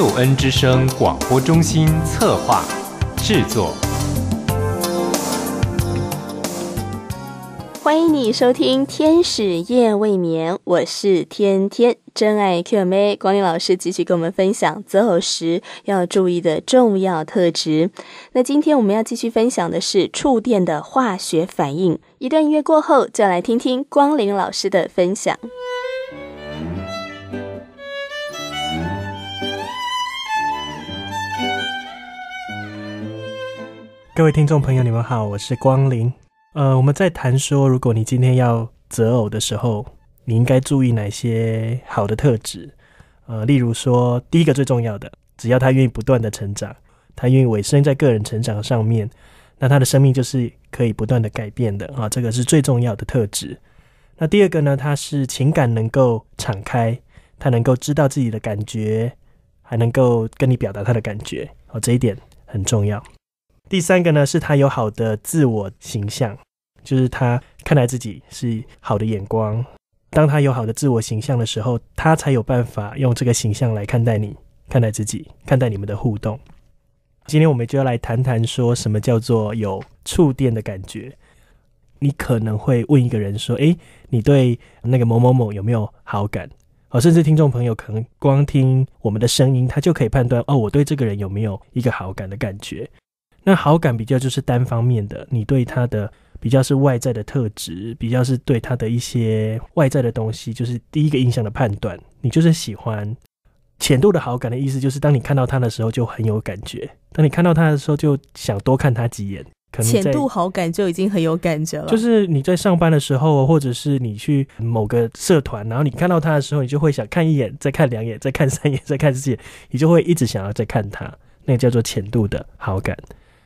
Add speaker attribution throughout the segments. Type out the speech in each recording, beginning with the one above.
Speaker 1: 秀恩之声广播中心策划制作，
Speaker 2: 欢迎你收听《天使夜未眠》，我是天天真爱 Q 妹。光临老师继续跟我们分享择偶时要注意的重要特质。那今天我们要继续分享的是触电的化学反应。一段音乐过后，就来听听光临老师的分享。
Speaker 3: 各位听众朋友，你们好，我是光临。呃，我们在谈说，如果你今天要择偶的时候，你应该注意哪些好的特质？呃，例如说，第一个最重要的，只要他愿意不断的成长，他愿意委身在个人成长上面，那他的生命就是可以不断的改变的啊，这个是最重要的特质。那第二个呢，他是情感能够敞开，他能够知道自己的感觉，还能够跟你表达他的感觉，哦，这一点很重要。第三个呢，是他有好的自我形象，就是他看待自己是好的眼光。当他有好的自我形象的时候，他才有办法用这个形象来看待你、看待自己、看待你们的互动。今天我们就要来谈谈，说什么叫做有触电的感觉？你可能会问一个人说：“诶，你对那个某某某有没有好感？”哦，甚至听众朋友可能光听我们的声音，他就可以判断哦，我对这个人有没有一个好感的感觉？那好感比较就是单方面的，你对他的比较是外在的特质，比较是对他的一些外在的东西，就是第一个印象的判断。你就是喜欢浅度的好感的意思，就是当你看到他的时候就很有感觉，当你看到他的时候就想多看他几眼。可能浅度
Speaker 2: 好感就已经很有感觉了，就是
Speaker 3: 你在上班的时候，或者是你去某个社团，然后你看到他的时候，你就会想看一眼，再看两眼，再看三眼，再看四眼，你就会一直想要再看他。那个叫做浅度的好感。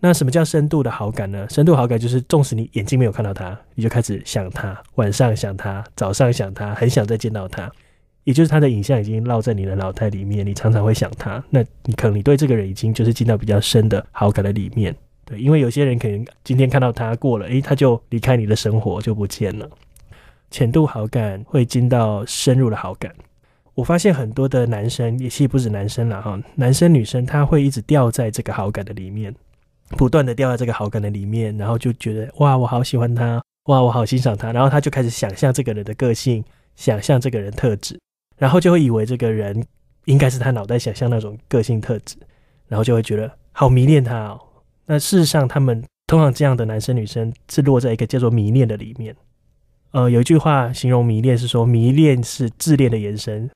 Speaker 3: 那什么叫深度的好感呢？深度好感就是纵使你眼睛没有看到他，你就开始想他，晚上想他，早上想他，很想再见到他，也就是他的影像已经烙在你的脑袋里面，你常常会想他。那你可能你对这个人已经就是进到比较深的好感的里面。对，因为有些人可能今天看到他过了，诶，他就离开你的生活就不见了。浅度好感会进到深入的好感。我发现很多的男生，也其实不止男生了哈，男生女生他会一直掉在这个好感的里面。不断的掉在这个好感的里面，然后就觉得哇，我好喜欢他，哇，我好欣赏他，然后他就开始想象这个人的个性，想象这个人特质，然后就会以为这个人应该是他脑袋想象那种个性特质，然后就会觉得好迷恋他哦。那事实上，他们通常这样的男生女生是落在一个叫做迷恋的里面。呃，有一句话形容迷恋是说，迷恋是自恋的延伸，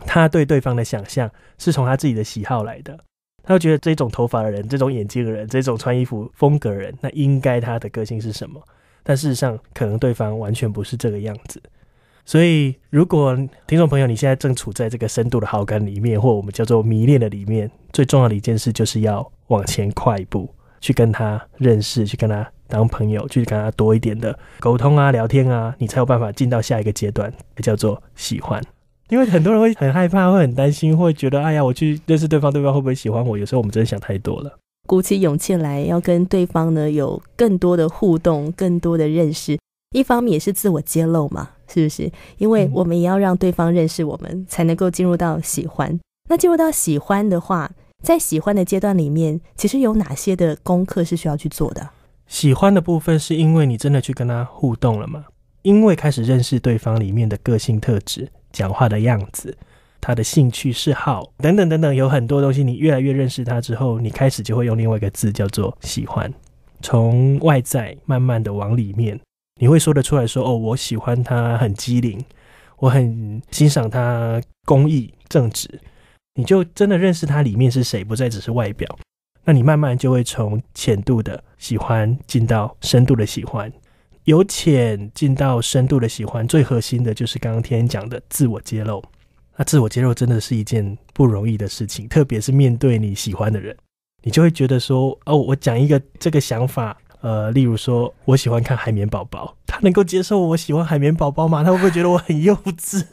Speaker 3: 他对对方的想象是从他自己的喜好来的。他会觉得这种头发的人、这种眼睛的人、这种穿衣服风格的人，那应该他的个性是什么？但事实上，可能对方完全不是这个样子。所以，如果听众朋友你现在正处在这个深度的好感里面，或我们叫做迷恋的里面，最重要的一件事就是要往前跨一步，去跟他认识，去跟他当朋友，去跟他多一点的沟通啊、聊天啊，你才有办法进到下一个阶段，叫做喜欢。因为很多人会很害怕，会很担心，会觉得：“哎呀，我去认识对方，对方会不会喜欢我？”有时候我们真的想太多了。
Speaker 2: 鼓起勇气来，要跟对方呢有更多的互动，更多的认识。一方面也是自我揭露嘛，是不是？因为我们也要让对方认识我们，才能够进入到喜欢。那进入到喜欢的话，在喜欢的阶段里面，其实有哪些的功课是需要去做的？
Speaker 3: 喜欢的部分是因为你真的去跟他互动了吗？因为开始认识对方里面的个性特质。讲话的样子，他的兴趣嗜好等等等等，有很多东西。你越来越认识他之后，你开始就会用另外一个字叫做喜欢。从外在慢慢的往里面，你会说得出来说：“哦，我喜欢他很机灵，我很欣赏他公益正直。”你就真的认识他里面是谁，不再只是外表。那你慢慢就会从浅度的喜欢进到深度的喜欢。由浅进到深度的喜欢，最核心的就是刚刚天天讲的自我揭露。那自我揭露真的是一件不容易的事情，特别是面对你喜欢的人，你就会觉得说：哦，我讲一个这个想法。呃，例如说，我喜欢看海绵宝宝，他能够接受我喜欢海绵宝宝吗？他会不会觉得我很幼稚？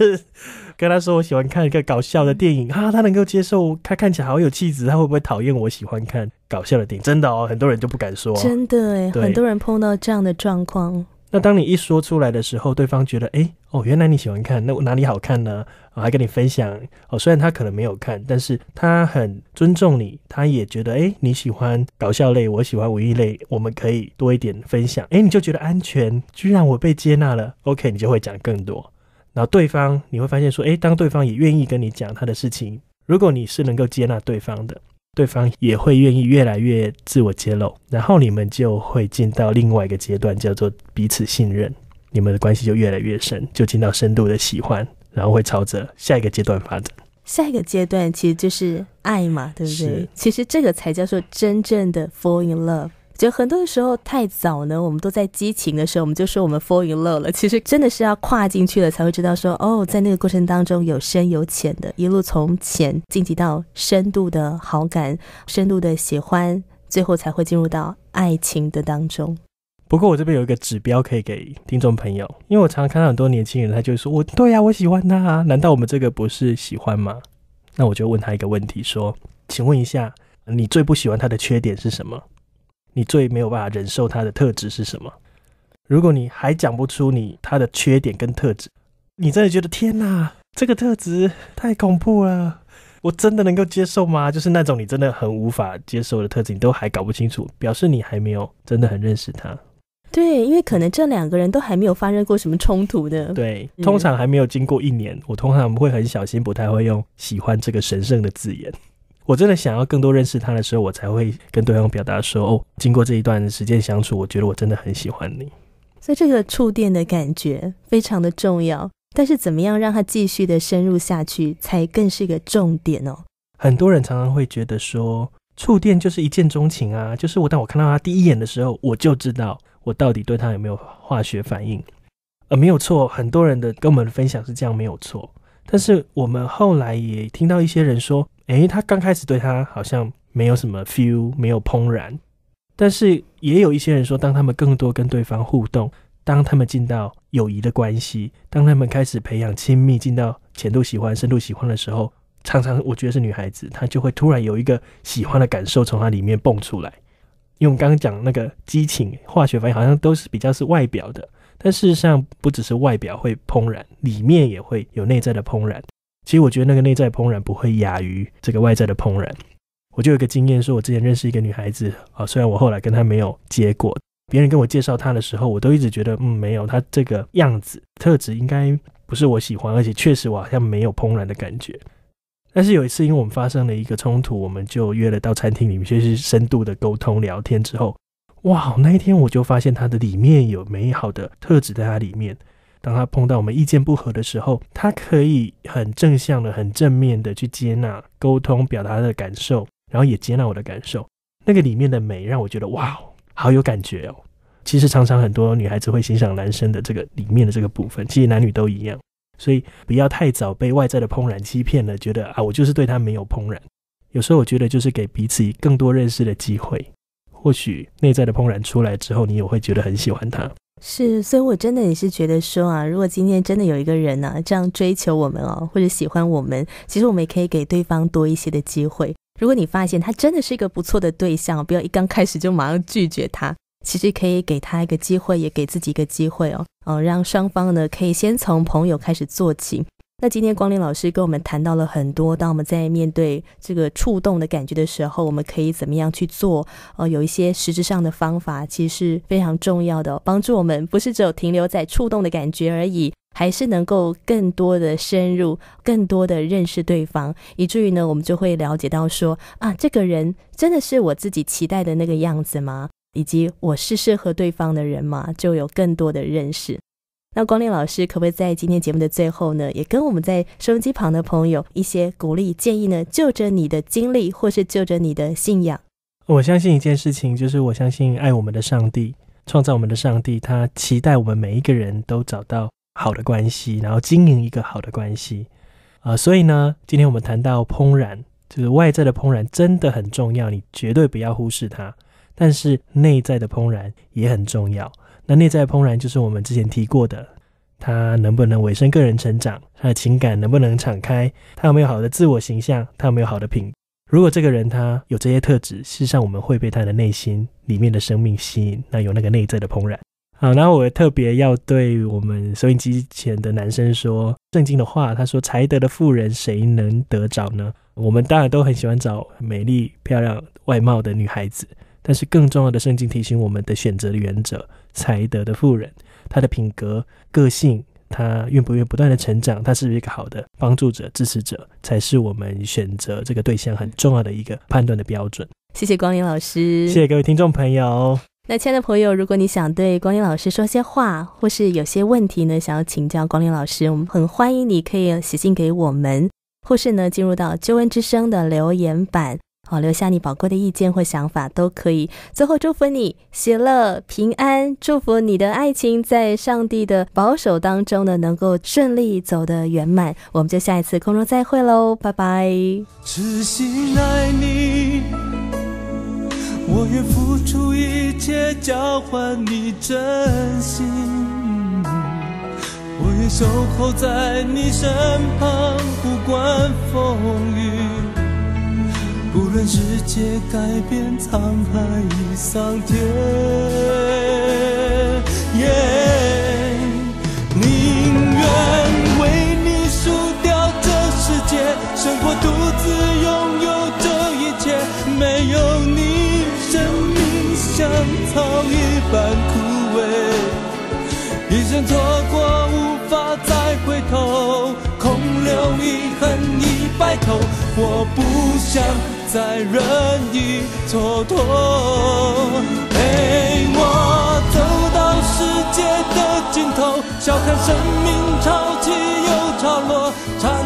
Speaker 3: 跟他说我喜欢看一个搞笑的电影，哈，他能够接受？他看起来好有气质，他会不会讨厌我喜欢看搞笑的电影？真的哦，很多人就不敢说，真
Speaker 2: 的哎，很多人碰到这样的状况。
Speaker 3: 那当你一说出来的时候，对方觉得，哎，哦，原来你喜欢看，那我哪里好看呢？我还跟你分享哦。虽然他可能没有看，但是他很尊重你，他也觉得，哎，你喜欢搞笑类，我喜欢文艺类，我们可以多一点分享。哎，你就觉得安全，居然我被接纳了，OK，你就会讲更多。然后对方你会发现，说，哎，当对方也愿意跟你讲他的事情，如果你是能够接纳对方的。对方也会愿意越来越自我揭露，然后你们就会进到另外一个阶段，叫做彼此信任。你们的关系就越来越深，就进到深度的喜欢，然后会朝着下一个阶段发展。
Speaker 2: 下一个阶段其实就是爱嘛，对不对？其实这个才叫做真正的 fall in love。就很多的时候太早呢，我们都在激情的时候，我们就说我们 f a l l i n love 了。其实真的是要跨进去了，才会知道说哦，在那个过程当中有深有浅的，一路从浅晋级到深度的好感，深度的喜欢，最后才会进入到爱情的当中。
Speaker 3: 不过我这边有一个指标可以给听众朋友，因为我常常看到很多年轻人，他就说，我对呀，我喜欢他啊。难道我们这个不是喜欢吗？那我就问他一个问题，说，请问一下，你最不喜欢他的缺点是什么？你最没有办法忍受他的特质是什么？如果你还讲不出你他的缺点跟特质，你真的觉得天哪，这个特质太恐怖了，我真的能够接受吗？就是那种你真的很无法接受的特质，你都还搞不清楚，表示你还没有真的很认识他。
Speaker 2: 对，因为可能这两个人都还没有发生过什么冲突的。对，
Speaker 3: 通常还没有经过一年，我通常会很小心，不太会用“喜欢”这个神圣的字眼。我真的想要更多认识他的时候，我才会跟对方表达说：“哦，经过这一段时间相处，我觉得我真的很喜欢你。”
Speaker 2: 所以这个触电的感觉非常的重要，但是怎么样让他继续的深入下去，才更是一个重点哦。
Speaker 3: 很多人常常会觉得说，触电就是一见钟情啊，就是我当我看到他第一眼的时候，我就知道我到底对他有没有化学反应。呃，没有错，很多人的跟我们的分享是这样，没有错。但是我们后来也听到一些人说。诶，他刚开始对他好像没有什么 feel，没有怦然。但是也有一些人说，当他们更多跟对方互动，当他们进到友谊的关系，当他们开始培养亲密，进到浅度喜欢、深度喜欢的时候，常常我觉得是女孩子，她就会突然有一个喜欢的感受从她里面蹦出来。因为我们刚刚讲那个激情化学反应，好像都是比较是外表的，但事实上不只是外表会怦然，里面也会有内在的怦然。其实我觉得那个内在怦然不会亚于这个外在的怦然。我就有一个经验，说我之前认识一个女孩子啊，虽然我后来跟她没有结果，别人跟我介绍她的时候，我都一直觉得嗯，没有她这个样子特质应该不是我喜欢，而且确实我好像没有怦然的感觉。但是有一次，因为我们发生了一个冲突，我们就约了到餐厅里面，就是深度的沟通聊天之后，哇，那一天我就发现她的里面有美好的特质在她里面。当他碰到我们意见不合的时候，他可以很正向的、很正面的去接纳、沟通、表达他的感受，然后也接纳我的感受。那个里面的美让我觉得哇，好有感觉哦。其实常常很多女孩子会欣赏男生的这个里面的这个部分，其实男女都一样。所以不要太早被外在的怦然欺骗了，觉得啊，我就是对他没有怦然。有时候我觉得就是给彼此更多认识的机会，或许内在的怦然出来之后，你也会觉得很喜欢他。
Speaker 2: 是，所以我真的也是觉得说啊，如果今天真的有一个人呢，这样追求我们哦，或者喜欢我们，其实我们也可以给对方多一些的机会。如果你发现他真的是一个不错的对象，不要一刚开始就马上拒绝他，其实可以给他一个机会，也给自己一个机会哦，哦，让双方呢可以先从朋友开始做起。那今天光临老师跟我们谈到了很多，当我们在面对这个触动的感觉的时候，我们可以怎么样去做？呃，有一些实质上的方法，其实非常重要的，帮助我们不是只有停留在触动的感觉而已，还是能够更多的深入，更多的认识对方，以至于呢，我们就会了解到说啊，这个人真的是我自己期待的那个样子吗？以及我是适合对方的人吗？就有更多的认识。那光临老师，可不可以在今天节目的最后呢，也跟我们在收音机旁的朋友一些鼓励建议呢？就着你的经历，或是就着你的信仰，
Speaker 3: 我相信一件事情，就是我相信爱我们的上帝，创造我们的上帝，他期待我们每一个人都找到好的关系，然后经营一个好的关系。啊，所以呢，今天我们谈到怦然，就是外在的怦然真的很重要，你绝对不要忽视它。但是内在的怦然也很重要。那内在怦然就是我们之前提过的，他能不能维生个人成长，他的情感能不能敞开，他有没有好的自我形象，他有没有好的品？如果这个人他有这些特质，事实上我们会被他的内心里面的生命吸引，那有那个内在的怦然。好，那我特别要对我们收音机前的男生说圣经的话，他说：“才德的妇人谁能得着呢？”我们当然都很喜欢找美丽漂亮外貌的女孩子，但是更重要的圣经提醒我们的选择原则。才德的富人，他的品格、个性，他愿不愿不断的成长，他是不是一个好的帮助者、支持者，才是我们选择这个对象很重要的一个判断的标准。
Speaker 2: 谢谢光临老师，谢谢
Speaker 3: 各位听众朋友。
Speaker 2: 那，亲爱的朋友，如果你想对光临老师说些话，或是有些问题呢，想要请教光临老师，我们很欢迎你，可以写信给我们，或是呢，进入到《就恩之声》的留言板。哦，留下你宝贵的意见或想法都可以。最后祝福你喜乐平安，祝福你的爱情在上帝的保守当中呢，能够顺利走得圆满。我们就下一次空中再会喽，拜拜。
Speaker 1: 我我愿愿付出一切交换你，你真心守候在身旁，不管风雨。不论世界改变，沧海已桑田，宁愿为你输掉这世界，胜过独自拥有这一切。没有你，生命像草一般枯萎。一生错过，无法再回头，空留遗恨一白头。我不想。再任意蹉跎，陪我走到世界的尽头，笑看生命潮起又潮落。